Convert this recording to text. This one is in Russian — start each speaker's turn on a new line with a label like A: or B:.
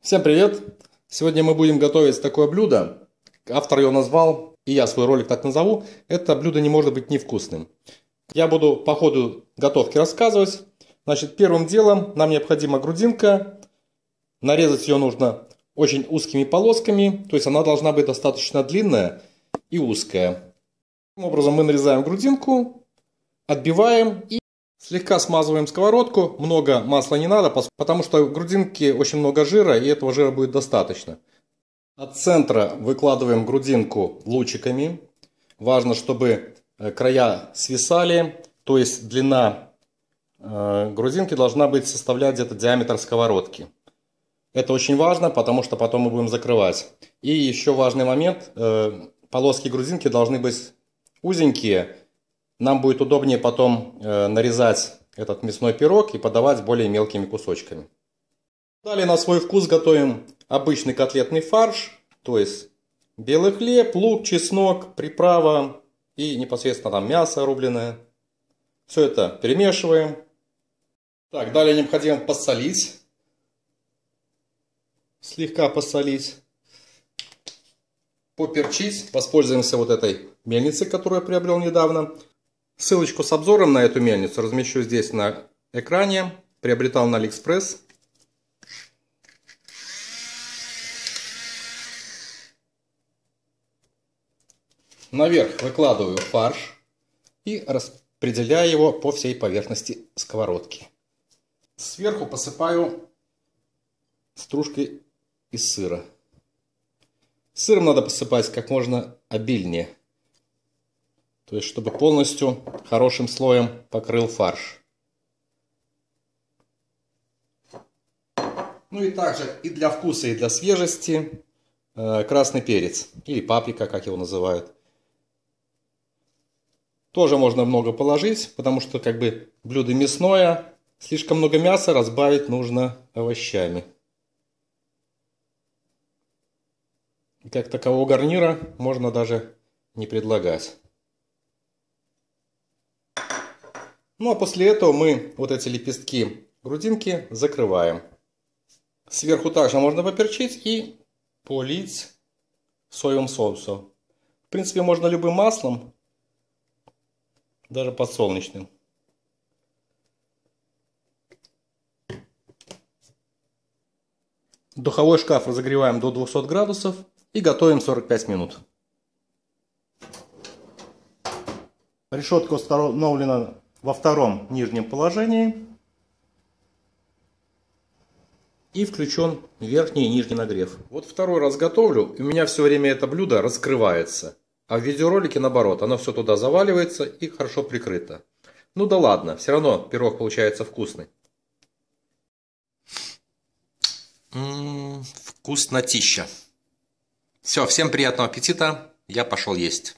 A: Всем привет! Сегодня мы будем готовить такое блюдо. Автор его назвал, и я свой ролик так назову. Это блюдо не может быть невкусным. Я буду по ходу готовки рассказывать. Значит, первым делом нам необходима грудинка. Нарезать ее нужно очень узкими полосками. То есть она должна быть достаточно длинная и узкая. Таким образом мы нарезаем грудинку. Отбиваем и слегка смазываем сковородку. Много масла не надо, потому что в грудинке очень много жира, и этого жира будет достаточно. От центра выкладываем грудинку лучиками. Важно, чтобы э, края свисали, то есть длина э, грудинки должна быть составлять где-то диаметр сковородки. Это очень важно, потому что потом мы будем закрывать. И еще важный момент, э, полоски грудинки должны быть узенькие, нам будет удобнее потом э, нарезать этот мясной пирог и подавать более мелкими кусочками. Далее на свой вкус готовим обычный котлетный фарш, то есть белый хлеб, лук, чеснок, приправа и непосредственно там мясо рубленное. Все это перемешиваем. Так, далее необходимо посолить. Слегка посолить. Поперчить. Воспользуемся вот этой мельницей, которую я приобрел недавно. Ссылочку с обзором на эту мельницу размещу здесь на экране. Приобретал на Алиэкспресс. Наверх выкладываю фарш и распределяю его по всей поверхности сковородки. Сверху посыпаю стружкой из сыра. Сыром надо посыпать как можно обильнее. То есть, чтобы полностью хорошим слоем покрыл фарш. Ну и также и для вкуса, и для свежести э, красный перец или паприка, как его называют. Тоже можно много положить, потому что как бы блюдо мясное, слишком много мяса разбавить нужно овощами. И как такового гарнира можно даже не предлагать. Ну а после этого мы вот эти лепестки грудинки закрываем. Сверху также можно поперчить и полить соевым соусом. В принципе, можно любым маслом, даже подсолнечным. Духовой шкаф разогреваем до 200 градусов и готовим 45 минут. Решетка установлена во втором нижнем положении и включен верхний и нижний нагрев. Вот второй раз готовлю, и у меня все время это блюдо раскрывается. А в видеоролике наоборот, оно все туда заваливается и хорошо прикрыто. Ну да ладно, все равно пирог получается вкусный. М м-м, -м, вкуснотища. Все, всем приятного аппетита, я пошел есть.